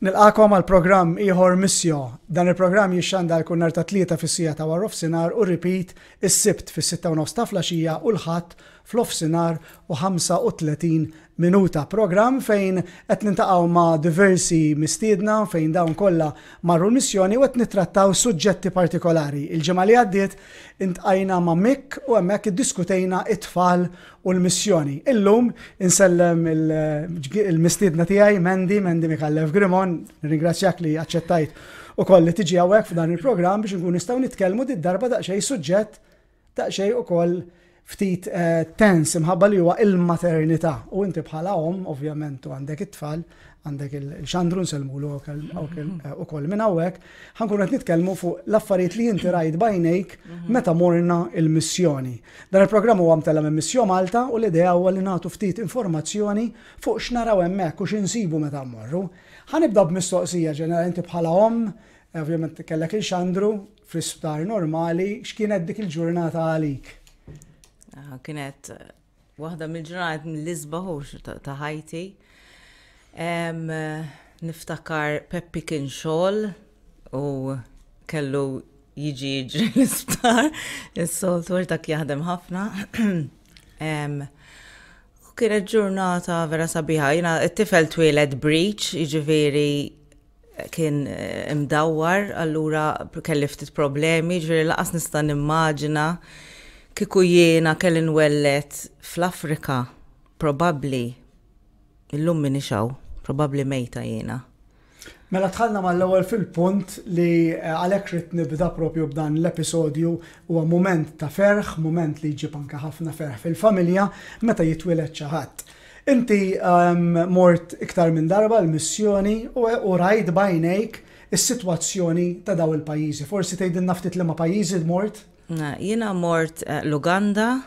Nilqakom għal program iħor missjo. Dan il-program jixxanda l-kunnar ta' tlieta fis-sija ta' warruf sinar u repeat is-sibt fis-6 ta' flaxija u l-ħadd fl-offsinar u 35 minuta program fejn qed nintaqgħu ma' diversi mistiedna fejn dawn kollha marru l missjoni u qed nittrattaw suġġetti partikolari. Il-ġimgħa li għaddiet intqajna ma' Mick u hemmhekk iddiskutejna it-tfal u l-missjoni. Illum insellem il-mistiedna tiegħi Mendi, Mendi Mikallef Grimon, nirringrazzjak li aċċettajt u kolli tiġi għawek f'dan il-program biex nkun nistaw nitkellmu di darba daqsxejn suġġett daqsxejn u koll ftit eh, tens imħabba li huwa il-maternità u inti bħala om ovvjament u għandek it-tfal għandek il-xandru nselmu l mhm. eh, u koll minn għawek ħankun għet nitkelmu fuq l-affarijiet li inti rajt bajnejk mhm. meta morna il-missjoni. Dan il programmu huwa mtellem il-missjon Malta u l-idea huwa li nagħtu ftit informazzjoni fuq x'naraw hemmhekk u x'insibu meta mmorru. Ħanibda mistoqsija ġenerali inti bħala om ovvjament kellek il-xandru fl-isptar normali x'kienet dik il-ġurnata għalik kienet eh, waħda mill-ġranet mill-izbaħux ta' ħajti. Eh, niftakar Peppi kien u kellu jiġi jiġri l-isptar, il-soltur tak jaħdem ħafna. U kienet ġurnata vera sabiħa, jina t-tifel twieled breach, jiġifieri kien eh, imdawwar, allura kelli ftit problemi, ġviri laqas nista' nimmaġina kiku jiena kellin wellet fl-Afrika, probabli, illum minni xaw, probabli mejta jiena. Mela tħallna mal-ewwel fil-punt li eh, għalhekk rrit nibda propju b'dan l-episodju huwa mument ta' ferħ, mument li ġib anke ħafna ferħ fil-familja meta jitwieled xi ħadd. Inti ehm, mort iktar minn darba l-missjoni u rajt bajnejk is-sitwazzjoni ta' daw il-pajjiżi. Forsi tgħidilna naftit li ma' pajjiżi mort? Jina mort eh, Luganda,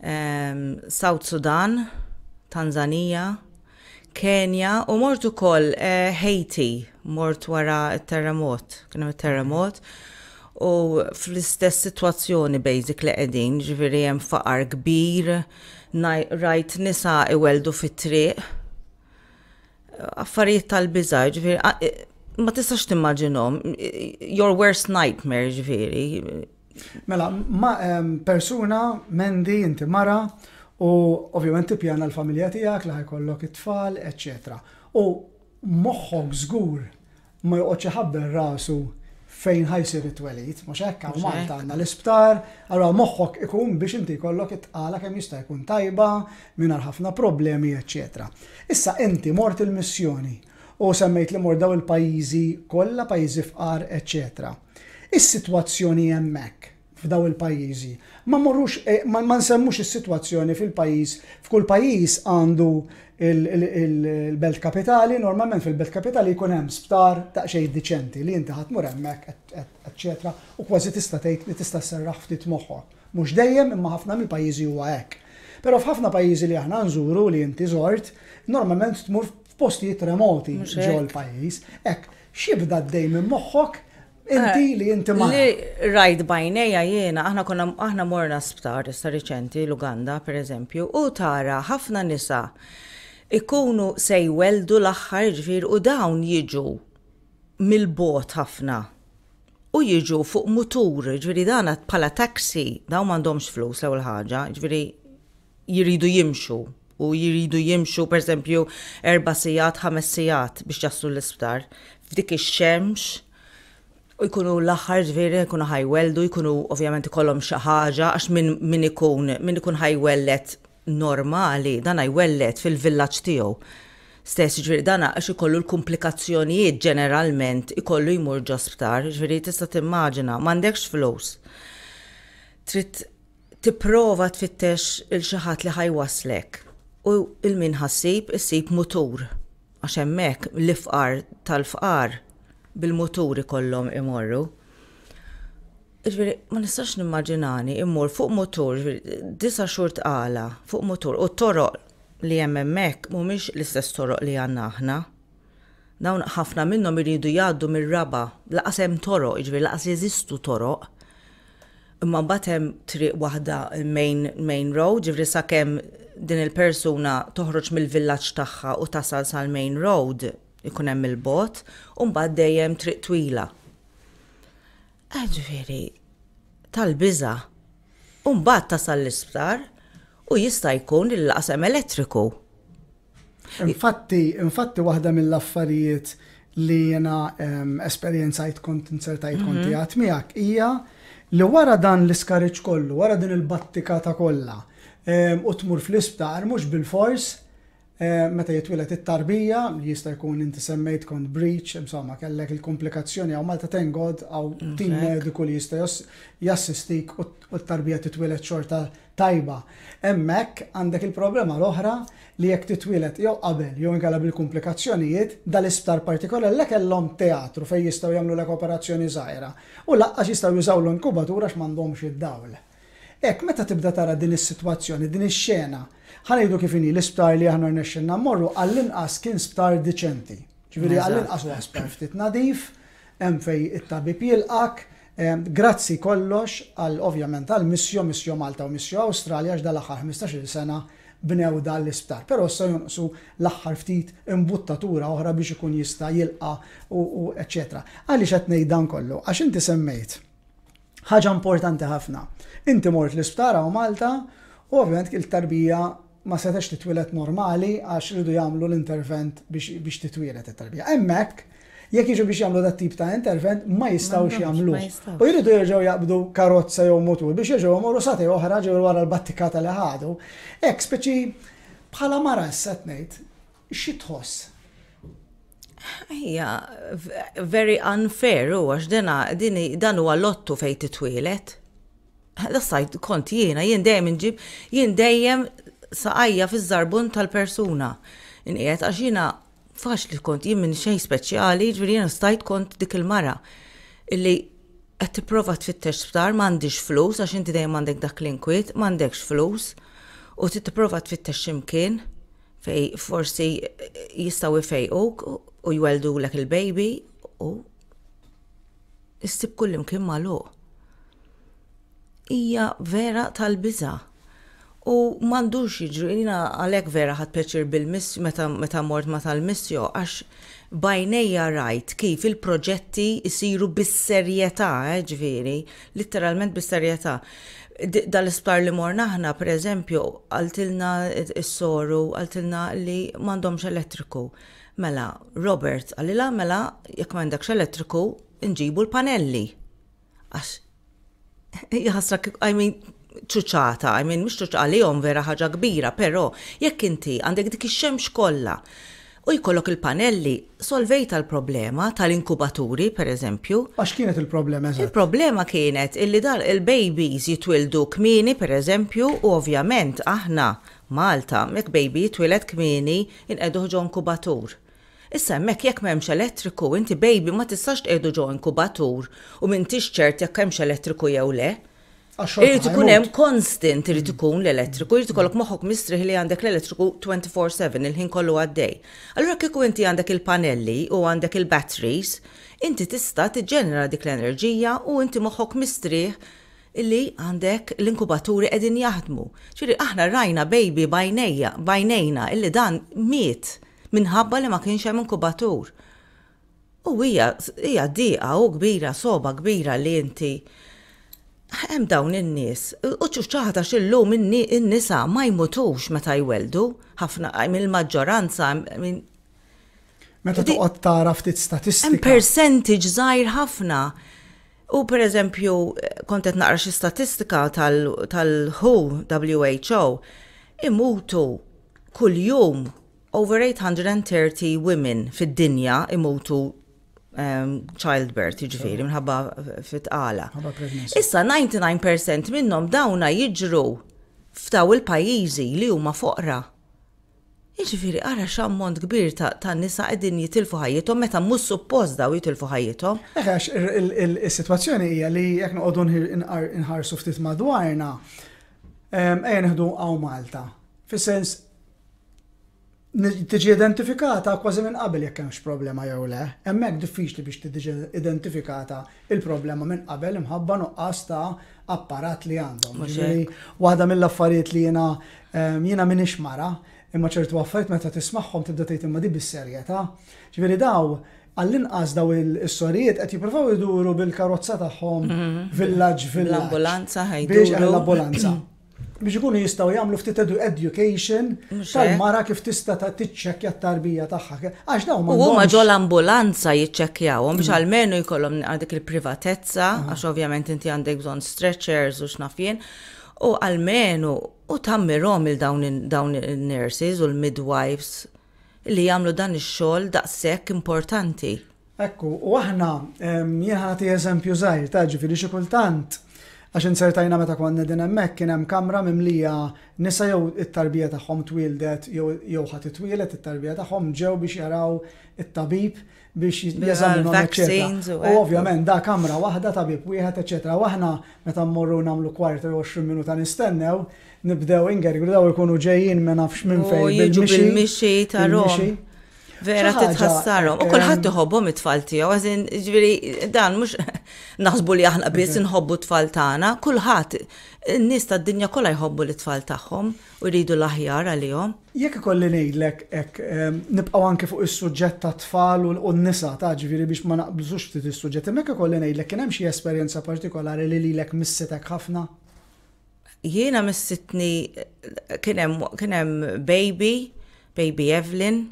l-Uganda, South Sudan, Tanzania, Kenya u mort ukoll koll eh, Haiti, mort wara terremot, kien hemm terremot u fl-istess situazzjoni li qegħdin, ġviri hemm faqar kbir, rajt nisa iweldu fit-triq. Affarijiet tal-biża, ma tistax timmaġinhom, your worst nightmare ġviri, Mela, ma persuna, mendi, inti mara, u ovvjament pjana l-familja tijak, laħi kollok it-tfal, etc. U moħħok zgur ma joqgħodx ħabber rasu fejn ħajsir it-twelit, mux hekk għaw Malta għanna l-isptar, għarra moħħok ikun biex inti kollok it għala kemm jista' jkun tajba, mingħajr ħafna problemi, etc. Issa inti mort il-missjoni u semmejt li mordaw il-pajjiżi kollha pajjiżi fqar, eccetera. Is-sitwazzjoni hemmhekk f'daw il-pajjiżi. Ma morrux eh, ma nsemmux is-sitwazzjoni fil-pajjiż. F'kull pajjiż għandu il-belt kapitali, normalment fil-belt kapitali jkun hemm sptar ta' xejn diċenti li inti ħatmur hemmhekk, eċetera. u kważi tista' tgħid li tista' serraħ ftit moħħok. Mhux dejjem imma ħafna mill-pajjiżi huwa hekk. Però f'ħafna pajjiżi li aħna nżuru li inti żort, normalment tmur f'postijiet remoti ġol pajjiż. Hekk, xibda d-dej minn moħħok Inti eh, li inti ma. Li rajt bajneja jiena, aħna konna aħna morna sptar issa riċenti l-Uganda per eżempju, u tara ħafna nisa ikunu sejweldu l-aħħar ġvir u dawn jiġu mil bot ħafna u jiġu fuq mutur, ġviri dana pala taxi, daw mandomx flus l-ewel ħaġa, ġviri jiridu jimxu u jiridu jimxu per esempio erba sijat, ħames sijat biex jaslu l-isptar. F'dik ix-xemx, U jkunu l-axar ġviri, jkunu ħajweldu, jkunu ovvjament kolom xaħġa, għax minn min ikun, min ikun ħajwellet normali, dan ħajwellet fil-villaċ tiegħu. Stess ġveri, dan għax ikollu l-komplikazzjonijiet ġeneralment, ikollu jmur ġosptar, ġveri, tista timmaġina, m'għandekx flus. Trid tipprova tfittex il-xaħat li ħajwaslek. U il-min ħassib, issib mutur. Għax hemmhekk l-ifqar tal-fqar bil-muturi kollom imorru. Ġviri, ma nistax nimmaġinani immur fuq motor, disa xurt għala, fuq motor, u toroq li jemmemmek mumiex l-istess toroq li għanna aħna. Dawn ħafna minnom iridu jgħaddu mir-raba, laqasem hemm toroq, ġviri laqas jeżistu toroq. Imma mbagħad hemm triq waħda main, main road, ġifri sakemm din il-persuna toħroġ mill-villaġġ tagħha u tasal sal-main road, ikun hemm il-bot, u mbagħad dejjem triq twila. Ġifieri, tal-biża. U mbagħad tasal l-isptar u jista' jkun il-qasem elettriku. Infatti, infatti waħda mill-affarijiet li jena um, esperienzajt kont insertajt kont mhm. jgħat miegħek hija li wara dan l-iskariċ kollu, wara din il battikata kollha, u tmur fl-isptar mhux bil-fors Eh, meta jitwilet it-tarbija, li jista' jkun inti semmejt kont breach, insomma, kellek il-komplikazzjoni għaw malta tengod għaw mm, tim mediku li jista' jassistik u t-tarbija titwilet xorta tajba. Emmek għandek il-problema l-oħra li jekk titwilet jew qabel jew inkalab bil-komplikazzjonijiet dal-isptar partikolari l kellhom teatru fejn jistgħu jagħmlu lek operazzjoni żgħira u laqqax jistgħu jużaw l-inkubatura x'm'għandhomx id-dawl. Ek, meta tibda tara din is-sitwazzjoni, din ix-xena, ħanajdu kifini l-isptar li ħana rnexxinna morru għall-inqas kien sptar diċenti. Ġifieri għall-inqas huwa sptar ftit nadif, emfej it-tabib jilqak, grazzi kollox għal ovvjament għal missjo missjo Malta u missjo Awstralja ġdal dal-aħħar 15 sena bnew dal l-isptar. Pero s jonqsu l-aħħar ftit imbuttatura oħra biex ikun jista' jilqa u eċetera. Għaliex qed ngħid dan kollu għax inti semmejt ħaġa importanti ħafna. Inti mort l-isptara u Malta u ovvjament il-tarbija ma setax titwilet normali għax rridu jagħmlu l-intervent biex titwilet it-tarbija. Hemmhekk jekk jiġu biex jagħmlu dat tip ta' intervent ma jistgħux jagħmlu. U jridu jerġgħu jaqbdu karozza jew mutur biex jerġgħu jmorru sati oħra ġew wara l-battikata li ħadu. Hekk speċi bħala mara set ngħid xi tħoss. Ejja, very unfair u għax dina dan huwa lottu fejn titwielet. Da sajt kont jiena, jien dejjem inġib, jien dejjem saqajja fi żarbun tal-persuna. Inqiet għax jiena faċ li kont jien minn xejn speċjali, ġviri jiena stajt kont dik il-mara illi qed tipprova tfittex sptar m'għandix flus għax inti dejjem m'għandek dak l-inkwiet, m'għandekx flus u tipprova tfittex x'imkien fej forsi jistgħu ifejquk u jweldu lek il-baby u issib kull imkien magħluq. Hija vera tal-biża' U mandux jiġru, jina għalek vera ħat peċir bil-miss, meta mort ma tal missju għax bajnejja rajt kif il-proġetti jisiru bis-serjetà, eh, ġviri, literalment bis-serjetà. Dal-isptar li mor naħna, per eżempju, għaltilna s-soru, għaltilna li mandomx elettriku. Mela, Robert, għalila, mela, jek mandakx elettriku, nġibu l-panelli. Għax, jħasra, I mean, ċuċata, I mean, mux ċuċata jom vera ħaġa kbira, pero jekk inti għandek dik ix-xemx kollha u jkollok il-panelli, solvejta l-problema tal-inkubaturi, per eżempju. Għax kienet il-problema, eżatt? Il-problema kienet illi dar il-babies jitwildu kmini, per eżempju, u ovvjament aħna Malta, mek baby jitwilet kmini inqedu ġo inkubatur. Issa hemmhekk jekk m'hemmx elettriku, inti baby ma tistax tqiegħdu ġo inkubatur u m'intix ċert jekk hemmx elettriku jew le. Irrid ikun hemm konstant irid mm. ikun l-elettriku, jrid ikollok moħħok mistrieħ li għandek l-elettriku 24/7 il-ħin kollu għaddej. Allura kieku inti għandek il-panelli u għandek il-batteries, inti tista' tiġġenera dik l-enerġija u inti moħħok mistrieħ illi għandek l-inkubaturi qegħdin jaħdmu. Ġiri aħna rajna baby bajnejja bajnejna illi dan miet minħabba li ma kienx hemm inkubatur. U hija hija diqa u kbira soba kbira li inti hemm dawn in-nies. U ċuċċaħta xillu minni in-nisa ma jmutux meta jweldu, ħafna il maġġoranza minn. Meta tuqgħod tara ftit statistika. Hemm percentage żgħir ħafna. U per eżempju, kontet naqra xi statistika tal-WHO, WHO, imutu kuljum over 830 women fid-dinja imutu Um, childbirth, ġifiri, minħabba fitqala. Issa 99% minnom dawna jiġru f'daw il-pajizi li huma foqra. Iġifiri, għara xammont kbir ta' nisa għedin jitilfu ħajjithom meta mus suppost daw jitilfu ħajjithom. Eħax, il-situazzjoni hija li jek noqogħdu nħarsu ftit madwarna, ejja neħdu għaw Malta. Fis-sens, tiġi identifikata kważi minn qabel jekk hemmx problema jew le. Hemmhekk diffiċli biex tiġi identifikata il-problema minn qabel imħabba nuqqas ta' apparat li għandhom. Waħda mill-affarijiet li jiena ehm, jiena minix mara, imma ċertu affarijiet meta tismagħhom tibda tgħid imma di bis-serjetà. Ġifieri daw għall-inqas daw il-sorijiet qed jippruvaw iduru bil-karozza tagħhom mhm. villaġġ villaġġ. L-ambulanza ħajdu. Biex l-ambulanza. biex ikunu jistgħu jagħmlu ftit education tal-mara kif tista' ta' tiċċekkja t-tarbija tagħha. Għax dawn ma. Huma ġol l-ambulanza jiċċekkjawhom biex mm. almenu jkollhom għadik il-privatezza mm. għax ovvjament inti għandek bżonn stretchers u x'nafjien u almenu u tammirhom il-dawn il-nurses u l-midwives li jagħmlu dan ix-xogħol daqshekk importanti. Ekku, u aħna jien ħati eżempju żgħir ta' ġifieri xi kultant Għax insertajna meta konna din hemmhekk kien hemm kamra mimlija nisa jew it-tarbija tagħhom twildet jew ħadd itwielet it-tarbija tagħhom ġew biex jaraw it-tabib biex jeżaminu eċetera. U ovvjament da kamra waħda tabib wieħed eċetera. Waħna meta mmorru nagħmlu kwarta u 20 minuta nistennew nibdew ingerigu daw ikunu ġejjin ma nafx minn fejn. Bil-mixi ta' Rom. Vera titħassarhom. U kulħadd iħobbhom it-tfal tiegħu, għazin, ġviri, dan mhux naħsbu li aħna biss inħobbu t-tfal tagħna, kulħadd n-nies d dinja kollha jħobbu l-tfal tagħhom u jridu l-aħjar għalihom. Jekk ikolli ngħidlek hekk nibqgħu anke fuq is-suġġett ta' tfal u n-nisa ta' ġviri biex ma naqbżux ftit is-suġġett, mekka kolli ngħidlek kien hemm xi esperjenza partikolari li lilek m'issetek ħafna? jiena mis-sitni kienem baby, baby Evelyn,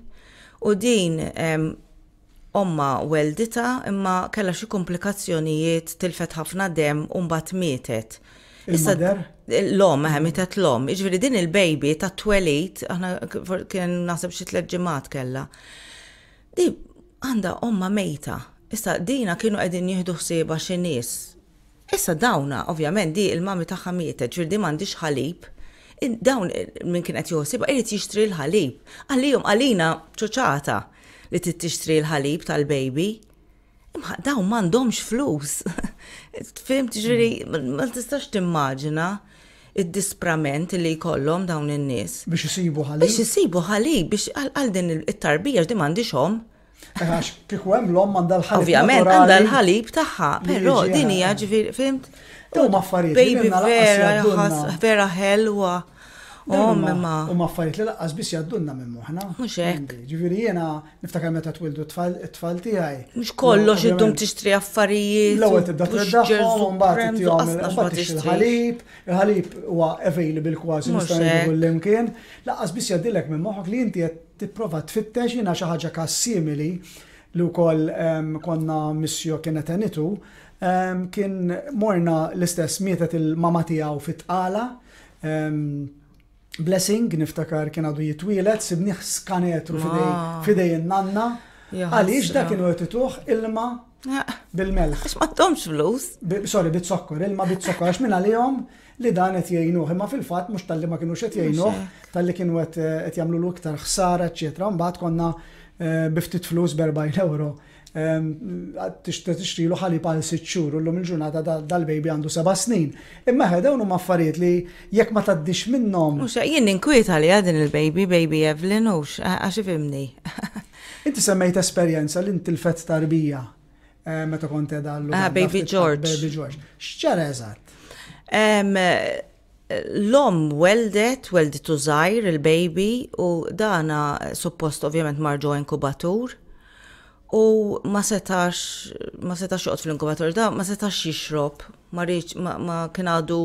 u din omma weldita imma kella xi komplikazzjonijiet tilfet ħafna dem u mbagħad mietet. Issa l-om, mietet l-om. Iġveri din il-baby ta' twelit, aħna kien nasib xi tliet ġimgħat kella. Di għandha omma mejta. Issa dina kienu qegħdin jieħdu ħsieba xi nies Issa dawna, ovvjament, di il-mami tagħha mietet, ġirdi mandiġ ħalib, dawn eh, minn kien qed joħseb irid jixtri l-ħalib. Għalihom għalina ċoċata li tixtri l-ħalib tal-baby. Imma dawn m'għandhomx flus. Fim tiġri, mm. ma tistax timmaġina id-disprament li jkollhom dawn in-nies. Biex isibu ħalib. Biex isibu ħalib, biex għal din it-tarbija x'dim għandix Għax kieku hemm l-om għandha ħalib Ovvjament għandha ħalib tagħha, però din hija ġifieri fimt. Tu ma affarijiet. Baby vera, vera helwa. Oh, u ma affarijiet li laqqas biss jaddunna minn moħna. Mux hekk. Ġifieri jiena niftakar meta twildu t-tfal tiegħi. Mhux kollox iddum tixtri affarijiet. L-ewwel tibda u mbagħad tihom mbagħad il-ħalib, il-ħalib huwa available kważi nista' ngħidu l Laqqas biss jaddilek minn moħħok li inti qed tipprova tfittex jiena xi ħaġa kassimili li wkoll konna missju kienet enitu kien morna l-istess mietet il-mama tiegħu fit-tqala Blessing, niftakar kien għadu jitwilet, sibniħ skanetru fidej nanna Għaliex da kienu jtituħ ilma bil-melħ. Għax ma tomx flus. Sorry, bit-sokkor, ilma bit-sokkor, għax minna għalihom li dan qed jgħinuh, imma fil-fatt mhux tal-li ma kienux qed jgħinuh, tal-li kienu qed eh, jagħmlu uktar ħsara, eċċetra, mbaħt konna eh, biftit flus berbajn euro tixtri lu ħali pal sitxur u l-lum il-ġurnata dal-baby għandu seba snin. Imma dawn unu affarijiet li jekk ma taddix minnhom. xa jien inkwieta li għadin il-baby, baby Evelyn, ux, għax ifimni. Inti semmejt esperjenza li intilfet tarbija eh, meta kont dallu. Ah, ah, Baby George. Baby George. X'ċara eżatt? L-om weldet, weldet użajr il-baby u dana suppost ovvjament marġo inkubatur U ma setax, ma setax joqgħod fl-inkubator da, ma setax jixrob, ma rieċ, ma, ma kien għadu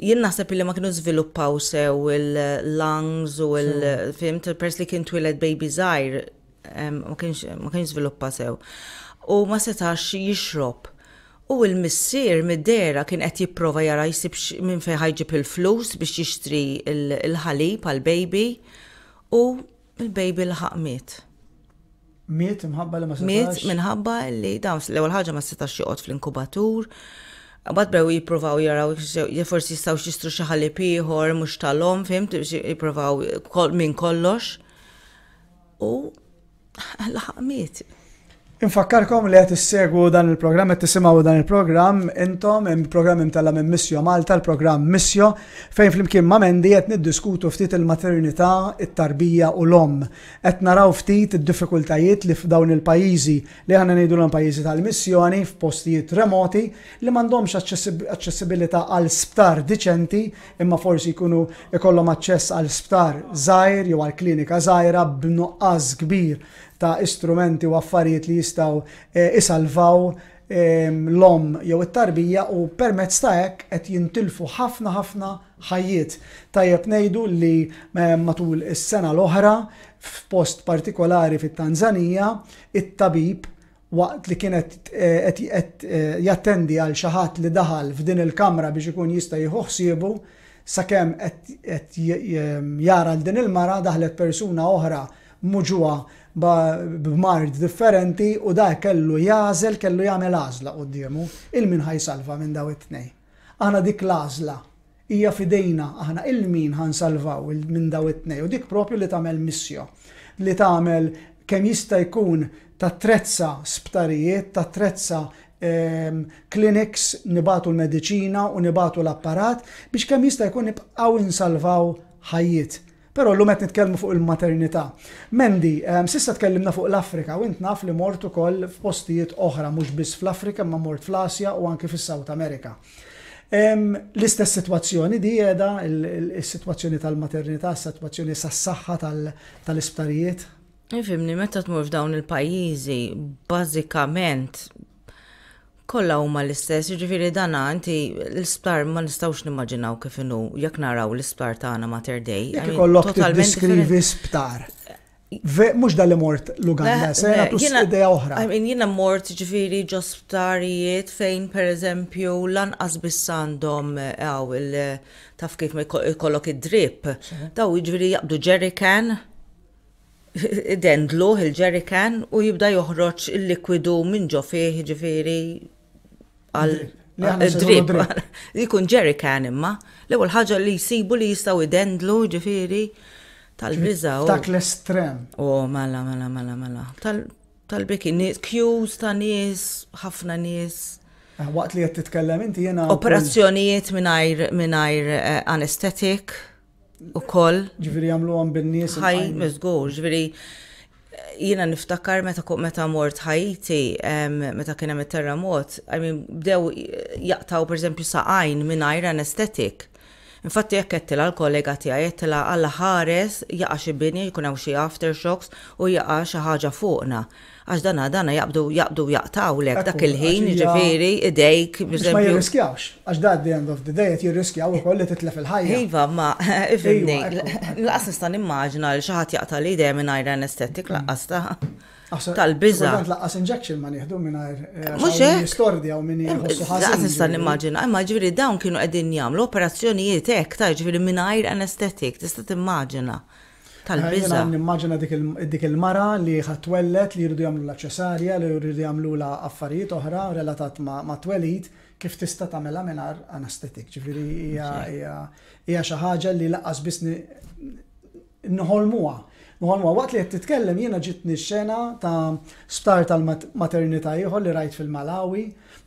jien sepp li ma kienu żviluppaw sew il-lungs u il-fimt pers li kien twiled baby żgħir ma kienx żviluppa sew. U ma setax jixrob. U il-missier mid-dera kien qed jipprova jara jisib minn fejn ħajġib il-flus biex jixtri il-ħalib għal-baby u il-baby l-ħaqmiet. Miet minħabba li ma setax. Miet minħabba li dawn l-ewwel ħaġa ma setax joqgħod fl-inkubatur. Bad brew jippruvaw jaraw forsi jistgħu xistru xi ħalib ieħor mhux tal-om, fimt, minn kollox. U l miet. Infakkarkom li għet segwu dan il-programm, għet tisimaw dan il-programm, intom, il-programm imtalla minn Missio Malta, il-programm Missio, fejn flimkien ma' mendi għet niddiskutu ftit il-maternità, it-tarbija u l-om. Għet naraw ftit il-diffikultajiet li f'dawn il-pajizi li għanna nejdu l-pajizi tal-missjoni f'postijiet remoti li mandomx accessibilità għal sptar diċenti, imma forsi jkunu ikollhom aċċess għal sptar zaħir jew għal klinika zaħira b'nuqqas kbir ta' istrumenti u affarijiet li jistaw eh, isalvaw ehm, l-om jew it-tarbija u permezz ta' hekk qed jintilfu ħafna ħafna ħajjiet. Tajjeb ngħidu li eh, matul is-sena l-oħra f'post partikolari fit-Tanzanija it-tabib waqt li kienet eh, qed jattendi għal xi ħadd li daħal f'din il-kamra biex ikun jista' jieħu ħsiebu sakemm qed jara l din il-mara daħlet persuna oħra muġuha b'mard differenti u da kellu jażel, kellu jagħmel għażla qudiemu, il-min ħajsalva minn daw it-tnej. Aħna dik l-għażla hija fidejna aħna il-min ħansalvaw minn daw it-tnej u dik propju li tagħmel missjo li tagħmel kemm jista' jkun ta' trezza sptarijiet, ta' trezza ehm, clinics nibatu l-medicina u nibatu l-apparat biex kemm jista' jkun nibqgħu insalvaw ħajjiet Pero l-lum għet fuq il-maternità. Mendi, um, sissa tkellimna fuq l-Afrika, u naf li mort ukoll f'postijiet oħra, mhux biss fl-Afrika, ma mort fl-Asja u anke fis-South America. Um, L-istess situazzjoni di edha, il-situazzjoni tal-maternità, situazzjoni sas-saħħa tal-isptarijiet. Ifimni, meta tmur f'dawn il-pajjiżi, bażikament Kolla huma l-istess, jiġifieri dana inti l-isptar ma nistgħux nimmaġinaw kif inhu jekk naraw l-isptar tagħna Mater Dei. Kollok ikollok diskrivi sptar. Mux dal-li mort l-Uganda, sejna tu s-ideja oħra. Jina mort ġifiri ġosptarijiet fejn per eżempju lanqas bissandom għaw eh, il-taf kif kollok id-drip. Daw ġifiri jabdu ġerikan, dendlu il-ġerikan u jibda joħroġ il-likwidu minn ġo fih ġifiri għal drip. Jikun jerry kan imma. L-ewwel ħaġa li jisibu li jistaw id-dendlu ġifiri tal biza Tak l-estrem. O mala mala mala mala. Tal-biki nies, kjuż ta' nis, ħafna nis. Ah, waqt li qed titkellem inti jena. Operazzjonijiet minnajr eh, anestetik u koll. Ġifiri jagħmlu għam bin nis. Ħaj, mizgur, ġifiri jina niftakar meta meta mort ħajti, meta kien hemm it-terremot, għajmin bdew jaqtaw pereżempju saqajn mingħajr anestetik Infatti jekk qedtila l-kollega tiegħi jettila għal ħares jaqa' xi bini jkun hemm xi aftershocks u jaqa' xi ħaġa fuqna. Għax dana dana jaqbdu jaqbdu jaqtawlek dak il-ħin ġifieri idejk biex ma jirriskjawx. Għax da the end of the day qed jirriskjaw ukoll li titlef il-ħajja. Iva, ma ifimni. Iva, laqas nista' nimmaġina li xi ħadd jaqta' li mingħajr anestetik laqqas ta' tal-biza. Laqqas injection ma nieħdu mingħajr jistordja u minn ħażin. Nistan immaġina, imma ġifieri dawn kienu qegħdin jagħmlu operazzjonijiet hekk ta' ġifieri mingħajr anestetik, tista' timmaġina. Tal-biża. Nimmaġina dik il-mara li ħatwellet li jridu jagħmlu l ċesarja, li jridu jagħmlu la affarijiet oħra relatat ma' twelid kif tista' tagħmilha mingħajr anestetik. Ġifieri hija xi ħaġa li laqqas biss nħolmuha Nuħalma, waqt li qed titkellem jiena ġitni xena ta' star tal maternita ieħor li rajt fil-Malawi,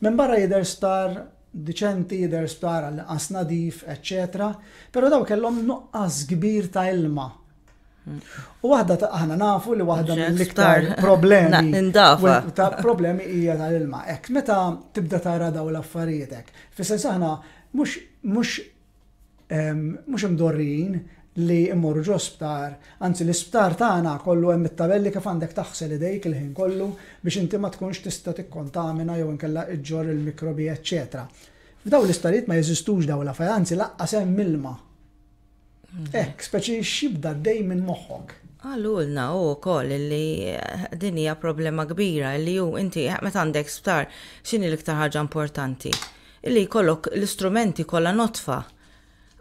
minn barra jidher star diċenti, jidher star għal asnadif, eċċetera, però daw kellhom nuqqas kbir ta' ilma. U waħda ta' aħna nafu li waħda mill-iktar problemi. Ta' problemi hija tal-ilma. Ek, meta tibda tara daw l-affarietek. Fis-sens aħna mhux mhux mux imdorrin li immorru ġo sptar, anzi l-isptar tagħna kollu hemm it-tabelli kif għandek taħsel idejk il-ħin kollu biex inti ma tkunx tista' tikkontamina jew inkella iġġor il-mikrobi, ecc. F'daw l-istarijiet ma jeżistux daw la anzi laqqas hemm milma. Mm. Ek, speċi xibda dej minn moħħok. Għallulna u koll li eh, din hija problema kbira li ju inti meta għandek sptar x'inhi l-iktar ħaġa importanti. Illi kollok l-istrumenti kollha notfa'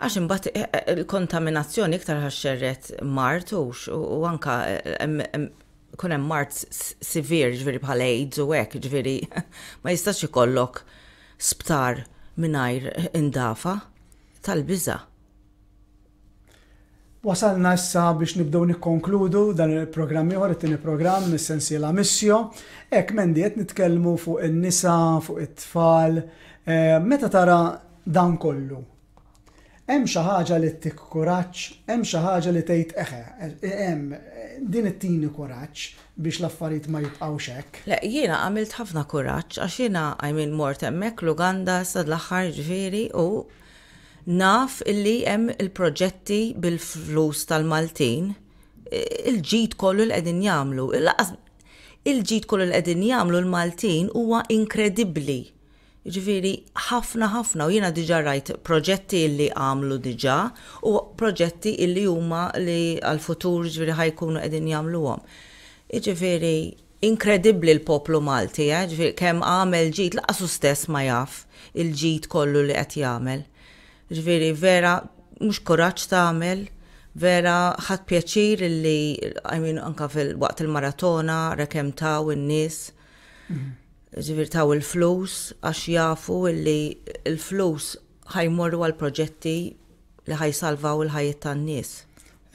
Għax imbagħad eh, eh, il-kontaminazzjoni iktar ħaxxerret mart u anka eh, kunem hemm mart sivir ġviri bħal AIDS u hekk ġviri ma jistax ikollok sptar mingħajr indafa tal-biża'. Wasalna issa biex nibdew nikkonkludu dan il-programm ieħor it-tieni programm mis-sensi la missio. Hekk mendi qed nitkellmu fuq in-nisa, fuq it-tfal, meta tara dan kollu hemm xi ħaġa li ttik kuraġġ, hemm xi ħaġa li tgħid eħe, hemm din it-tini kuraġġ biex l-affarijiet ma jibqgħux hekk. Le jiena għamilt ħafna kuraġġ għax jiena għajmin mort hemmhekk luganda, sad l-aħħar ġifieri u naf illi hemm il-proġetti bil-flus tal-Maltin e, il-ġid kollu l-qegħdin jagħmlu. Il-ġid kollu l-qegħdin jagħmlu l-Maltin huwa inkredibbli Ġviri, ħafna ħafna u jena diġa rajt proġetti illi għamlu diġa u proġetti illi huma li għal-futur ġviri ħajkunu edin jamlu għom. Ġviri, inkredibli l-poplu Malti, eh? ġviri, kem għamel ġit, laqasu stess ma jaf il-ġit kollu li għet jgħamel. Ġviri, vera, mux koraċ ta' għamel, vera ħat pjaċir illi, I anka fil-waqt il-maratona, rekemtaw, ta' nis Mm -hmm. Ġivirtaw il-flus, għax jafu illi il-flus ħajmorru għal proġetti li ħajsalvaw il-ħajiet tan-nies.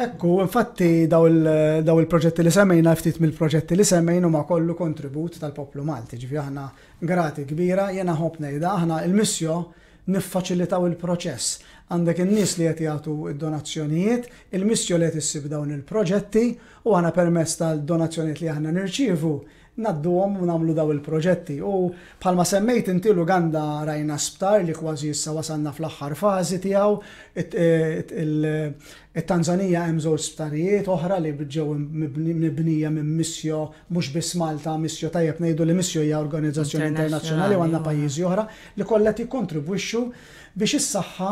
Ekku, infatti daw il-proġetti li semmejna, ftit mill-proġetti li semmejnu ma kollu kontribut tal-poplu Malti, ġifi aħna grati kbira, jena ħob nejda, aħna il-missjo niffaċilitaw il-proċess. Għandek in-nies li qed jagħtu d-donazzjonijiet, il-missjo li qed issib dawn il-proġetti u aħna permezz tal-donazzjonijiet li aħna nirċievu naddu għom u namlu daw il-proġetti. U palma semmejt inti l-Uganda rajna sptar li kważi jissa wasanna fl-axħar fazi tijaw, il-Tanzania hemm żewġ sptarijiet oħra li bġew mibnija minn missjo mhux biss Malta, missjo tajjeb ngħidu li missjo hija organizzazzjoni internazzjonali u għandna pajjiżi oħra li kollha tikkontribwixxu biex is-saħħa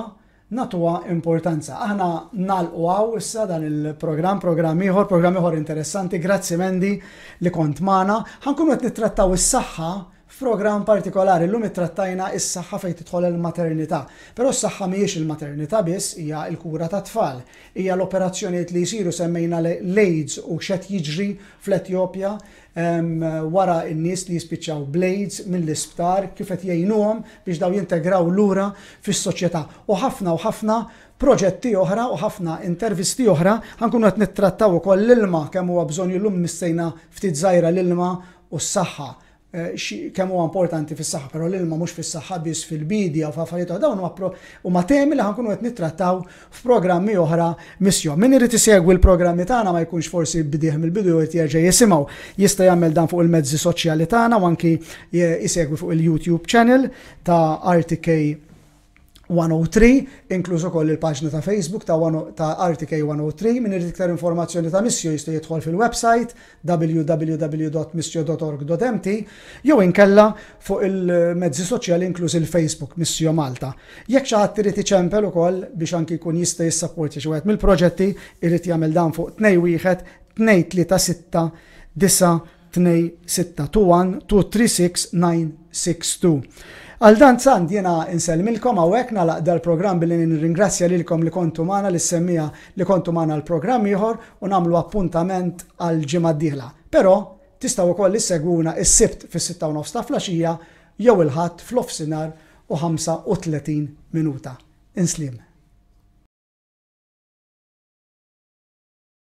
natuwa importanza. Aħna għaw issa dan il-program, program ieħor, program ieħor interessanti, grazzi Mendi li kont mana. Ħankun qed nittrattaw is-saħħa program partikolari l-lum trattajna is-saħħa fejn tidħol il-maternità. Però s-saħħa mhijiex il-maternità biss hija l-kura ta' tfal, hija l-operazzjonijiet li jsiru semmejna l-AIDS u xed jiġri fl-Etjopja wara n-nies li jispiċċaw blades mill-isptar kif qed jgħinuhom biex daw jintegraw lura fis-soċjetà. U ħafna u ħafna proġetti oħra u ħafna intervisti oħra ħankunu qed nittrattaw ukoll l-ilma kemm huwa bżonn illum mistejna ftit żgħira l-ilma u s-saħħa. Eh, kemm huwa importanti fis-saħħa, però l-ilma mhux fis-saħħa biss fil-bidja u f'affarijiet dawn u ma temi li ħankunu qed nittrattaw f'programmi oħra missjo. Min irid isegwi l-programmi tagħna ma jkunx forsi bdieħ mill-bidu qed jerġa' jisimgħu. Jista' jagħmel dan fuq il-mezzi soċjali tagħna u anki isegwi fuq il-YouTube channel ta' RTK 103, inkluż ukoll il-paġna ta' Facebook ta', ta RTK 103, min irid iktar informazzjoni ta' missju jista' jidħol fil-website www.missio.org.mt jew inkella fuq il-mezzi soċjali inkluż il-Facebook Missju Malta. Jekk xi ħadd irid iċempel ukoll biex anki jkun jista' jissapporti xi wieħed mill-proġetti irid jagħmel dan fuq 21 236 9 6 2 1 2 3 6 9 6 2. Għal dan sand jena inselmilkom għawek nalaq dal-program billi nirringrazzja lilkom li kontu maħna li semmija li kontu maħna l-program ieħor u namlu appuntament għal ġimgħa d-dieħla. Però tistgħu wkoll issegwuna s-sibt fis-6 nofs ta' flaxija jew il-ħadd fl offsinar u 35 minuta. Inslim.